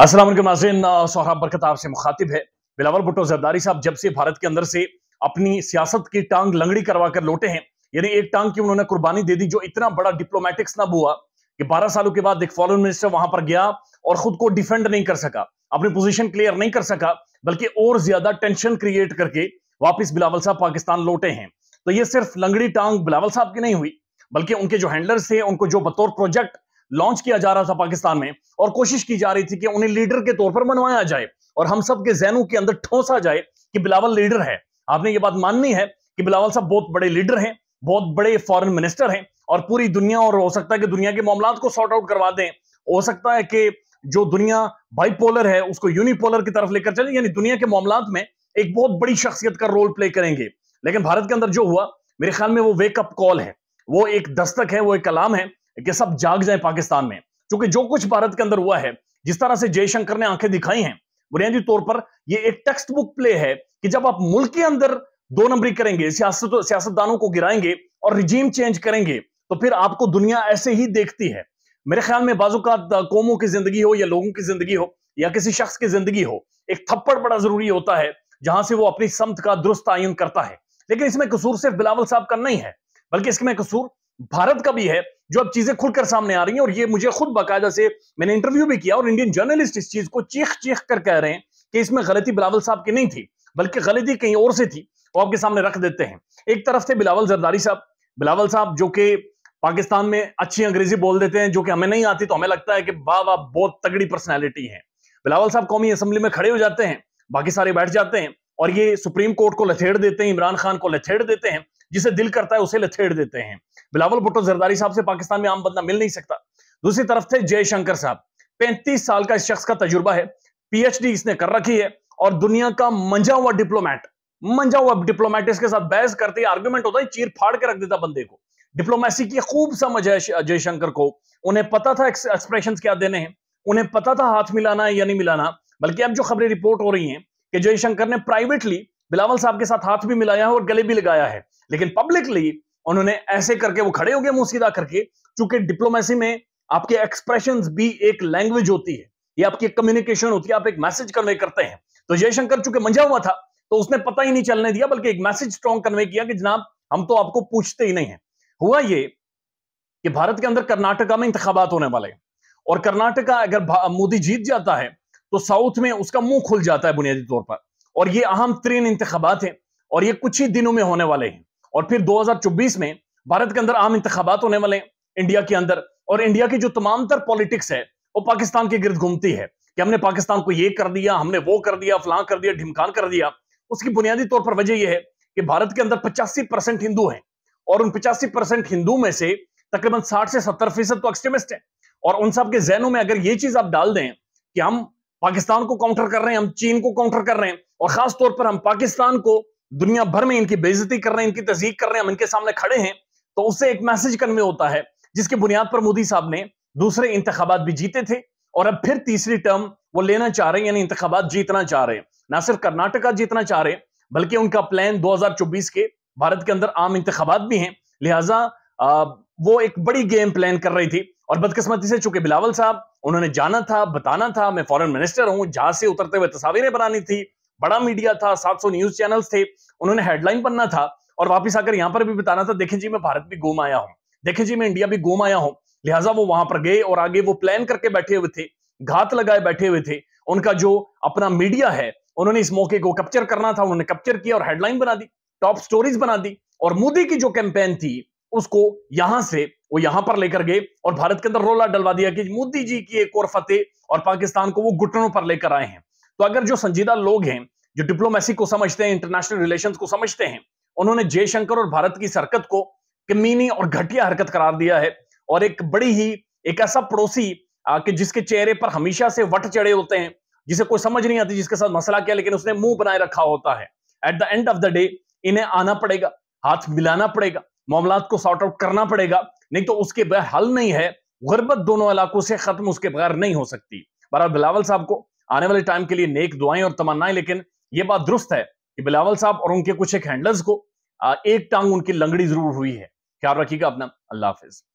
असल नाजिन सोहराब बरकत आपसे मुखातिब है बिलावल भुट्टो जरदारी साहब जब से भारत के अंदर से अपनी सियासत की टांग लंगड़ी करवा कर लौटे हैं यानी एक टांग की उन्होंने कुर्बानी दे दी जो इतना बड़ा डिप्लोमेटिक्स ना हुआ कि 12 सालों के बाद एक फॉरन मिनिस्टर वहां पर गया और खुद को डिफेंड नहीं कर सका अपनी पोजिशन क्लियर नहीं कर सका बल्कि और ज्यादा टेंशन क्रिएट करके वापस बिलावल साहब पाकिस्तान लौटे हैं तो ये सिर्फ लंगड़ी टांग बिलावल साहब की नहीं हुई बल्कि उनके जो हैंडलर्स थे उनको जो बतौर प्रोजेक्ट लॉन्च किया जा रहा था पाकिस्तान में और कोशिश की जा रही थी कि उन्हें लीडर के तौर पर मनवाया जाए और हम सब के जहनों के अंदर ठोसा जाए कि बिलावल लीडर है आपने ये बात माननी है कि बिलावल साहब बहुत बड़े लीडर हैं बहुत बड़े फॉरन मिनिस्टर हैं और पूरी दुनिया और हो सकता है कि दुनिया के मामला को सॉर्ट आउट करवा दें हो सकता है कि जो दुनिया बाइपोलर है उसको यूनिपोलर की तरफ लेकर चले यानी दुनिया के मामला में एक बहुत बड़ी शख्सियत का रोल प्ले करेंगे लेकिन भारत के अंदर जो हुआ मेरे ख्याल में वो वेकअप कॉल है वो एक दस्तक है वो एक कलाम है कि सब जाग जाए पाकिस्तान में क्योंकि जो कुछ भारत के अंदर हुआ है जिस तरह से जयशंकर ने आंखें दिखाई हैं बुनियादी तौर पर यह एक टेक्स्ट बुक प्ले है कि जब आप मुल्क के अंदर दो नंबरी करेंगे सियासतदानों को गिराएंगे और रिजीम चेंज करेंगे तो फिर आपको दुनिया ऐसे ही देखती है मेरे ख्याल में बाजूकात कौमों की जिंदगी हो या लोगों की जिंदगी हो या किसी शख्स की जिंदगी हो एक थप्पड़ बड़ा जरूरी होता है जहां से वो अपनी समत का दुरुस्त आयन करता है लेकिन इसमें कसूर सिर्फ बिलावल साहब का नहीं है बल्कि इसमें कसूर भारत का भी है जो अब चीजें खुलकर सामने आ रही हैं और ये मुझे खुद बाकायदा से मैंने इंटरव्यू भी किया और इंडियन जर्नलिस्ट इस चीज को चीख चीख कर कह रहे हैं कि इसमें गलती बिलावल साहब की नहीं थी बल्कि गलती कहीं और से थी वो आपके सामने रख देते हैं एक तरफ थे बिलावल जरदारी साहब बिलावल साहब जो कि पाकिस्तान में अच्छी अंग्रेजी बोल देते हैं जो कि हमें नहीं आती तो हमें लगता है कि वाह वाह बहुत तगड़ी पर्सनैलिटी है बिलावल साहब कौमी असम्बली में खड़े हो जाते हैं बाकी सारे बैठ जाते हैं और ये सुप्रीम कोर्ट को लथेड़ देते हैं इमरान खान को लथेड़ देते हैं जिसे दिल करता है उसे लथेड़ देते हैं बिलावल भुट्टो जरदारी साहब से पाकिस्तान में आम बंदा मिल नहीं सकता दूसरी तरफ थे जयशंकर साहब पैंतीस साल का इस शख्स का तजुर्बा है पीएचडी इसने कर रखी है और दुनिया का मंजा हुआ डिप्लोमैट मंजा हुआ डिप्लोमैट इसके साथ बहस करते आर्ग्यूमेंट होता है चीर फाड़ के रख देता बंदे को डिप्लोमेसी की खूब समझ है जयशंकर को उन्हें पता था एक्सप्रेशन क्या देने हैं उन्हें पता था हाथ मिलाना है या नहीं मिलाना बल्कि अब जो खबरें रिपोर्ट हो रही हैं कि जयशंकर ने प्राइवेटली बिलावल साहब के साथ हाथ भी मिलाया है और गले भी लगाया है लेकिन पब्लिकली उन्होंने ऐसे करके वो खड़े हो गए मुंह सीधा करके चूंकि डिप्लोमेसी में आपके एक्सप्रेशन भी एक लैंग्वेज होती है ये आपकी कम्युनिकेशन होती है आप एक मैसेज कन्वे करते हैं तो जयशंकर चूंकि मंझा हुआ था तो उसने पता ही नहीं चलने दिया बल्कि एक मैसेज स्ट्रॉन्ग कन्वे किया कि जनाब हम तो आपको पूछते ही नहीं है हुआ ये कि भारत के अंदर कर्नाटका में इंतबात होने वाले हैं और कर्नाटका अगर मोदी जीत जाता है तो साउथ में उसका मुंह खुल जाता है बुनियादी तौर पर और ये अहम तरीन इंतबात हैं और ये कुछ ही दिनों में होने वाले हैं और फिर 2024 में भारत के अंदर आम इंतबात होने वाले हैं इंडिया के अंदर और इंडिया की जो तमाम तर पॉलिटिक्स है वो पाकिस्तान के गिर्द घूमती है कि हमने पाकिस्तान को ये कर दिया हमने वो कर दिया फलां कर दिया ढिमकान कर दिया उसकी बुनियादी तौर पर वजह यह है कि भारत के अंदर पचासी परसेंट हिंदू हैं और उन पचासी परसेंट हिंदू में से तकरीबन साठ से सत्तर फीसद तो एक्सट्रीमिस्ट है और उन सब के जहनों में अगर ये चीज आप डाल दें कि हम पाकिस्तान को काउंटर कर रहे हैं हम चीन को काउंटर कर रहे हैं और खास तौर पर हम पाकिस्तान को दुनिया भर में इनकी बेजती कर रहे हैं इनकी तस्दीक कर रहे हैं हम इनके सामने खड़े हैं तो उससे एक मैसेज कन्वे होता है जिसकी बुनियाद पर मोदी साहब ने दूसरे इंतबात भी जीते थे और अब फिर तीसरी टर्म वो लेना चाह रहे हैं यानी इंतबात जीतना चाह रहे हैं ना सिर्फ कर्नाटका जीतना चाह रहे हैं बल्कि उनका प्लान दो के भारत के अंदर आम इंतबात भी हैं लिहाजा वो एक बड़ी गेम प्लान कर रही थी और बदकिस्मती से चूंकि बिलावल साहब उन्होंने जाना था बताना था मैं फॉरेन मिनिस्टर हूं जहां से उतरते हुए तस्वीरें बनानी थी बड़ा मीडिया था 700 न्यूज चैनल्स थे उन्होंने हेडलाइन बनना था और वापस आकर यहाँ पर भी बताना था देखें जी मैं भारत भी घूम आया हूँ देखें जी मैं इंडिया भी घूम आया हूँ लिहाजा वो वहां पर गए और आगे वो प्लान करके बैठे हुए थे घात लगाए बैठे हुए थे उनका जो अपना मीडिया है उन्होंने इस मौके को कैप्चर करना था उन्होंने कैप्चर किया और हेडलाइन बना दी टॉप स्टोरीज बना दी और मोदी की जो कैंपेन थी उसको यहां से वो यहां पर लेकर गए और भारत के अंदर रोला डलवा दिया कि मोदी जी की एक और फतेह और पाकिस्तान को वो घुटनों पर लेकर आए हैं तो अगर जो संजीदा लोग हैं जो डिप्लोमेसी को समझते हैं इंटरनेशनल रिलेशन को समझते हैं उन्होंने जयशंकर और भारत की सरकत को कमीनी और घटिया हरकत करार दिया है और एक बड़ी ही एक ऐसा पड़ोसी कि जिसके चेहरे पर हमेशा से वट चढ़े होते हैं जिसे कोई समझ नहीं आती जिसके साथ मसला क्या लेकिन उसने मुंह बनाए रखा होता है at the end of the day इन्हें आना पड़ेगा हाथ मिलाना पड़ेगा मामला को सॉर्ट आउट करना पड़ेगा नहीं तो उसके बगैर हल नहीं है गुर्बत दोनों इलाकों से खत्म उसके बगैर नहीं हो सकती बहर बिलावल साहब को आने वाले टाइम के लिए नेक दुआएं और तमन्नाएं लेकिन यह बात दुरुस्त है कि बिलावल साहब और उनके कुछ एक हैंडलर्स को एक टांग उनकी लंगड़ी जरूर हुई है ख्याल रखिएगा अपना अल्लाह हाफिज़